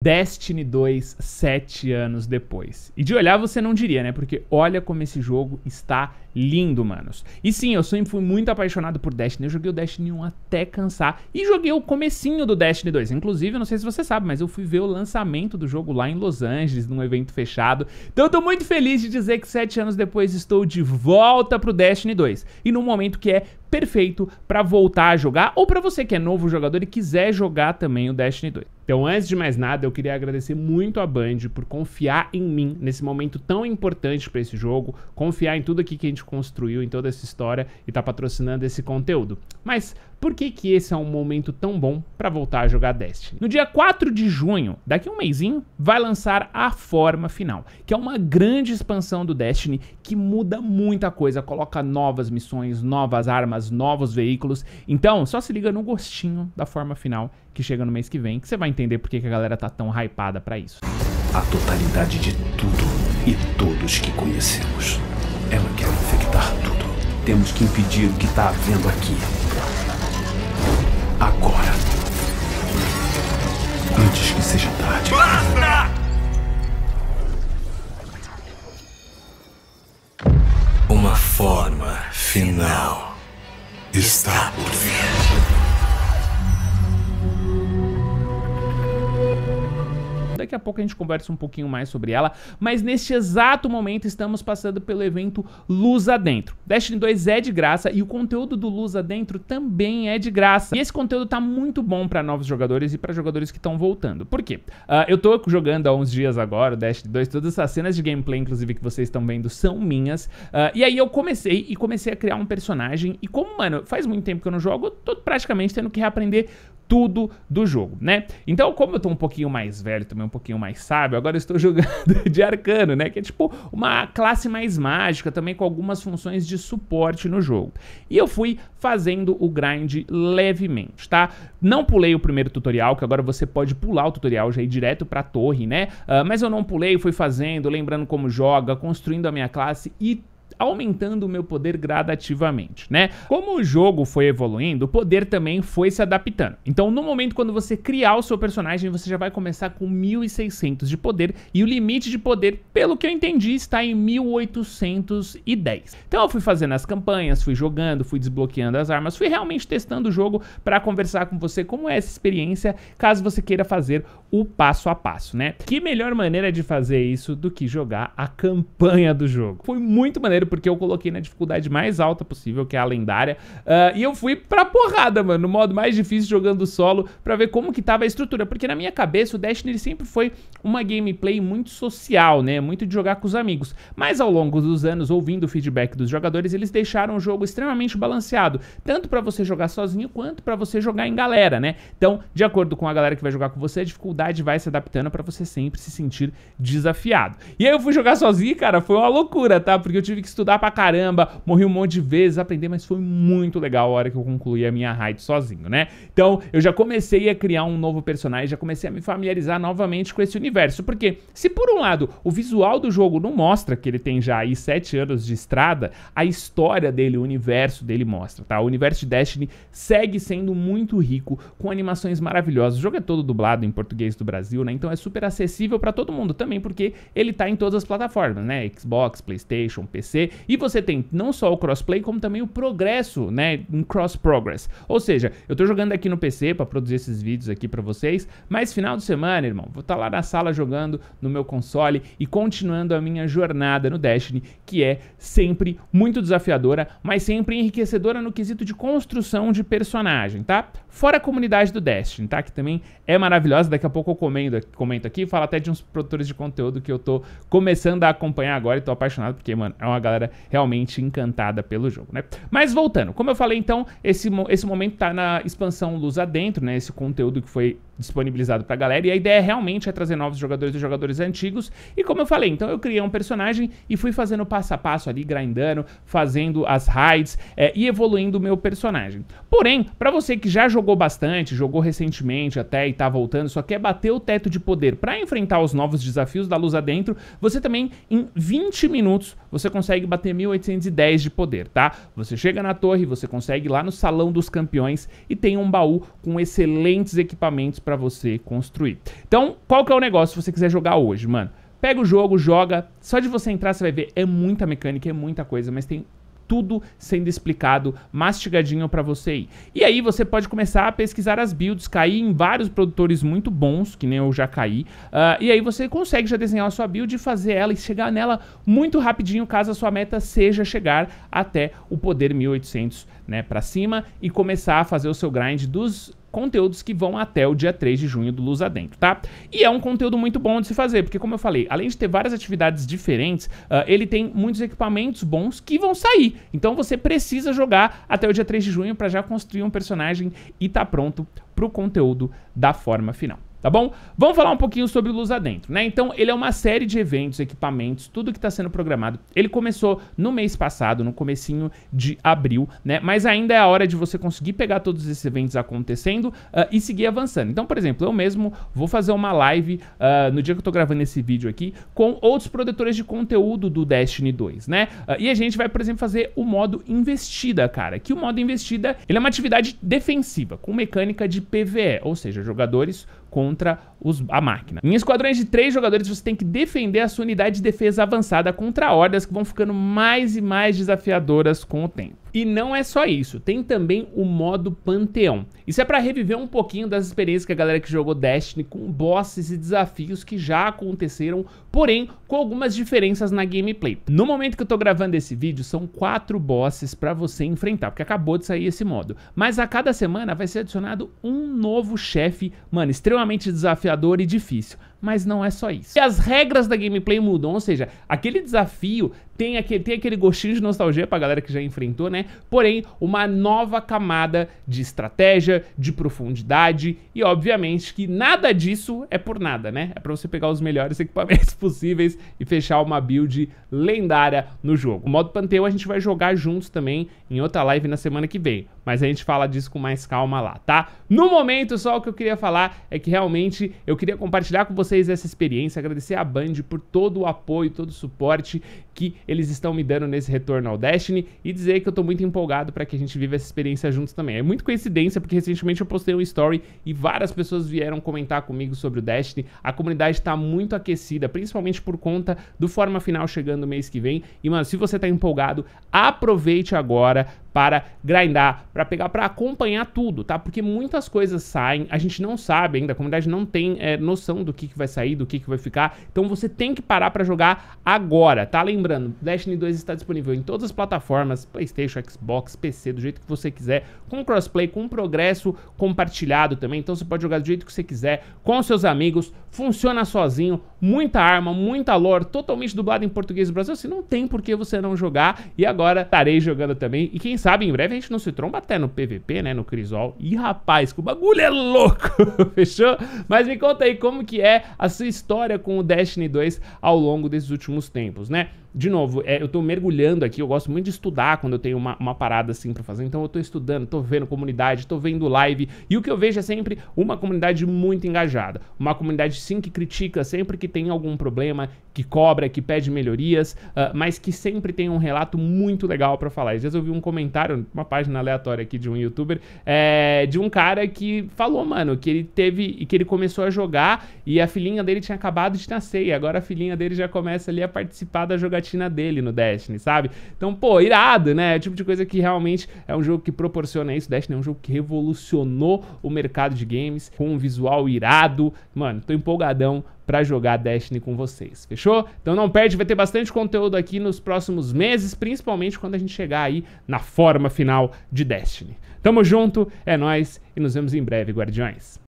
Destiny 2, sete anos depois. E de olhar você não diria, né? Porque olha como esse jogo está lindo, manos. E sim, eu sempre fui muito apaixonado por Destiny. Eu joguei o Destiny 1 até cansar e joguei o comecinho do Destiny 2. Inclusive, não sei se você sabe, mas eu fui ver o lançamento do jogo lá em Los Angeles, num evento fechado. Então eu tô muito feliz de dizer que sete anos depois estou de volta pro Destiny 2. E num momento que é perfeito para voltar a jogar ou para você que é novo jogador e quiser jogar também o Destiny 2. Então, antes de mais nada, eu queria agradecer muito a Band por confiar em mim nesse momento tão importante para esse jogo, confiar em tudo aqui que a gente construiu, em toda essa história e tá patrocinando esse conteúdo. Mas por que, que esse é um momento tão bom para voltar a jogar Destiny. No dia 4 de junho, daqui a um mêsinho, vai lançar a Forma Final, que é uma grande expansão do Destiny que muda muita coisa, coloca novas missões, novas armas, novos veículos. Então, só se liga no gostinho da Forma Final que chega no mês que vem, que você vai entender por que, a galera tá tão hypada para isso. A totalidade de tudo e todos que conhecemos. Ela quer infectar tudo. Temos que impedir o que está havendo aqui agora. Antes que seja tarde. Basta! Uma forma final está por vir. a pouco a gente conversa um pouquinho mais sobre ela, mas neste exato momento estamos passando pelo evento Luz Adentro. Destiny 2 é de graça e o conteúdo do Luz Adentro também é de graça. E esse conteúdo tá muito bom para novos jogadores e para jogadores que estão voltando. Por quê? Uh, eu tô jogando há uns dias agora o Destiny 2, todas essas cenas de gameplay, inclusive, que vocês estão vendo são minhas. Uh, e aí eu comecei e comecei a criar um personagem e como, mano, faz muito tempo que eu não jogo, eu tô praticamente tendo que reaprender tudo do jogo, né? Então, como eu tô um pouquinho mais velho, também um pouquinho mais sábio, agora eu estou jogando de arcano, né? Que é tipo uma classe mais mágica, também com algumas funções de suporte no jogo. E eu fui fazendo o grind levemente, tá? Não pulei o primeiro tutorial, que agora você pode pular o tutorial já ir direto pra torre, né? Uh, mas eu não pulei, fui fazendo, lembrando como joga, construindo a minha classe e aumentando o meu poder gradativamente, né? Como o jogo foi evoluindo, o poder também foi se adaptando. Então, no momento quando você criar o seu personagem, você já vai começar com 1600 de poder e o limite de poder, pelo que eu entendi, está em 1810. Então, eu fui fazendo as campanhas, fui jogando, fui desbloqueando as armas, fui realmente testando o jogo para conversar com você como é essa experiência, caso você queira fazer o passo a passo, né? Que melhor maneira de fazer isso do que jogar a campanha do jogo? Foi muito maneiro porque eu coloquei na dificuldade mais alta possível, que é a lendária, uh, e eu fui pra porrada, mano, no modo mais difícil jogando solo, pra ver como que tava a estrutura, porque na minha cabeça o Destiny sempre foi uma gameplay muito social, né? Muito de jogar com os amigos. Mas ao longo dos anos, ouvindo o feedback dos jogadores, eles deixaram o jogo extremamente balanceado, tanto para você jogar sozinho quanto para você jogar em galera, né? Então, de acordo com a galera que vai jogar com você, a dificuldade dificuldade vai se adaptando para você sempre se sentir desafiado. E aí eu fui jogar sozinho, cara, foi uma loucura, tá? Porque eu tive que estudar pra caramba, morri um monte de vezes, aprender, mas foi muito legal a hora que eu concluí a minha raid sozinho, né? Então, eu já comecei a criar um novo personagem, já comecei a me familiarizar novamente com esse universo, porque se por um lado o visual do jogo não mostra que ele tem já aí 7 anos de estrada, a história dele, o universo dele mostra, tá? O universo de Destiny segue sendo muito rico, com animações maravilhosas, o jogo é todo dublado em português português do Brasil, né? Então é super acessível para todo mundo também, porque ele tá em todas as plataformas, né? Xbox, PlayStation, PC, e você tem não só o crossplay, como também o progresso, né, em cross progress. Ou seja, eu tô jogando aqui no PC para produzir esses vídeos aqui para vocês, mas final de semana, irmão, vou estar tá lá na sala jogando no meu console e continuando a minha jornada no Destiny, que é sempre muito desafiadora, mas sempre enriquecedora no quesito de construção de personagem, tá? Fora a comunidade do Destiny, tá? Que também é maravilhosa, daqui a pouco pouco eu comendo, comento aqui, falo até de uns produtores de conteúdo que eu tô começando a acompanhar agora e tô apaixonado, porque, mano, é uma galera realmente encantada pelo jogo, né? Mas voltando, como eu falei, então, esse, esse momento tá na expansão Luz Adentro, né? Esse conteúdo que foi disponibilizado pra galera. E a ideia realmente é trazer novos jogadores e jogadores antigos. E como eu falei, então eu criei um personagem e fui fazendo passo a passo ali, grindando, fazendo as raids é, e evoluindo o meu personagem. Porém, para você que já jogou bastante, jogou recentemente até e tá voltando, só quer bater o teto de poder para enfrentar os novos desafios da luz adentro, você também em 20 minutos você consegue bater 1810 de poder, tá? Você chega na torre, você consegue ir lá no Salão dos Campeões e tem um baú com excelentes equipamentos para você construir. Então, qual que é o negócio se você quiser jogar hoje, mano? Pega o jogo, joga. Só de você entrar você vai ver, é muita mecânica, é muita coisa, mas tem tudo sendo explicado mastigadinho para você ir. E aí você pode começar a pesquisar as builds, cair em vários produtores muito bons, que nem eu já caí, uh, e aí você consegue já desenhar a sua build e fazer ela e chegar nela muito rapidinho, caso a sua meta seja chegar até o poder 1800 né, para cima e começar a fazer o seu grind dos conteúdos que vão até o dia 3 de junho do Luz Adentro, tá? E é um conteúdo muito bom de se fazer, porque como eu falei, além de ter várias atividades diferentes, uh, ele tem muitos equipamentos bons que vão sair. Então você precisa jogar até o dia 3 de junho para já construir um personagem e tá pronto pro conteúdo da forma final. Tá bom? Vamos falar um pouquinho sobre Luz Adentro, né? Então, ele é uma série de eventos, equipamentos, tudo que está sendo programado. Ele começou no mês passado, no comecinho de abril, né? Mas ainda é a hora de você conseguir pegar todos esses eventos acontecendo uh, e seguir avançando. Então, por exemplo, eu mesmo vou fazer uma live uh, no dia que eu tô gravando esse vídeo aqui com outros produtores de conteúdo do Destiny 2, né? Uh, e a gente vai, por exemplo, fazer o modo investida, cara. Que o modo investida, ele é uma atividade defensiva, com mecânica de PVE, ou seja, jogadores contra contra os, a máquina. Em esquadrões de três jogadores, você tem que defender a sua unidade de defesa avançada contra hordas que vão ficando mais e mais desafiadoras com o tempo. E não é só isso, tem também o modo Panteão. Isso é para reviver um pouquinho das experiências que a galera que jogou Destiny com bosses e desafios que já aconteceram, porém com algumas diferenças na gameplay. No momento que eu tô gravando esse vídeo, são quatro bosses para você enfrentar, porque acabou de sair esse modo. Mas a cada semana vai ser adicionado um novo chefe, mano, extremamente desafiador e difícil mas não é só isso. E as regras da gameplay mudam, ou seja, aquele desafio tem aquele, tem aquele gostinho de nostalgia pra galera que já enfrentou, né? Porém, uma nova camada de estratégia, de profundidade e, obviamente, que nada disso é por nada, né? É pra você pegar os melhores equipamentos possíveis e fechar uma build lendária no jogo. O modo Panteão a gente vai jogar juntos também em outra live na semana que vem mas a gente fala disso com mais calma lá, tá? No momento, só o que eu queria falar é que realmente eu queria compartilhar com vocês essa experiência, agradecer a Band por todo o apoio, todo o suporte que eles estão me dando nesse retorno ao Destiny e dizer que eu tô muito empolgado para que a gente viva essa experiência juntos também. É muito coincidência, porque recentemente eu postei um story e várias pessoas vieram comentar comigo sobre o Destiny. A comunidade tá muito aquecida, principalmente por conta do Forma Final chegando mês que vem. E, mano, se você tá empolgado, aproveite agora para grindar, para pegar para acompanhar tudo, tá? Porque muitas coisas saem, a gente não sabe ainda, a comunidade não tem é, noção do que, que vai sair, do que, que vai ficar. Então você tem que parar para jogar agora, tá? Lembrando, Destiny 2 está disponível em todas as plataformas, PlayStation, Xbox, PC, do jeito que você quiser, com crossplay, com progresso compartilhado também. Então você pode jogar do jeito que você quiser, com seus amigos, funciona sozinho, muita arma, muita lore, totalmente dublado em português do Brasil. Assim, não tem por que você não jogar. E agora estarei jogando também. E quem sabe em breve a gente não se tromba até no PVP, né, no Crisol. E rapaz, que o bagulho é louco, fechou? Mas me conta aí como que é a sua história com o Destiny 2 ao longo desses últimos tempos, né? de novo, é, eu estou mergulhando aqui, eu gosto muito de estudar quando eu tenho uma, uma parada assim para fazer. Então eu estou estudando, estou vendo comunidade, estou vendo live. E o que eu vejo é sempre uma comunidade muito engajada. Uma comunidade sim que critica sempre que tem algum problema, que cobra, que pede melhorias, uh, mas que sempre tem um relato muito legal para falar. Às vezes eu vi um comentário, uma página aleatória aqui de um youtuber, é, de um cara que falou, mano, que ele teve. que ele começou a jogar e a filhinha dele tinha acabado de nascer. E agora a filhinha dele já começa ali a participar da jogatina platina dele no Destiny, sabe? Então, pô, irado, né? É o tipo de coisa que realmente é um jogo que proporciona isso. Destiny é um jogo que revolucionou o mercado de games com um visual irado. Mano, tô empolgadão para jogar Destiny com vocês, fechou? Então não perde, vai ter bastante conteúdo aqui nos próximos meses, principalmente quando a gente chegar aí na forma final de Destiny. Tamo junto, é nós e nos vemos em breve, guardiões.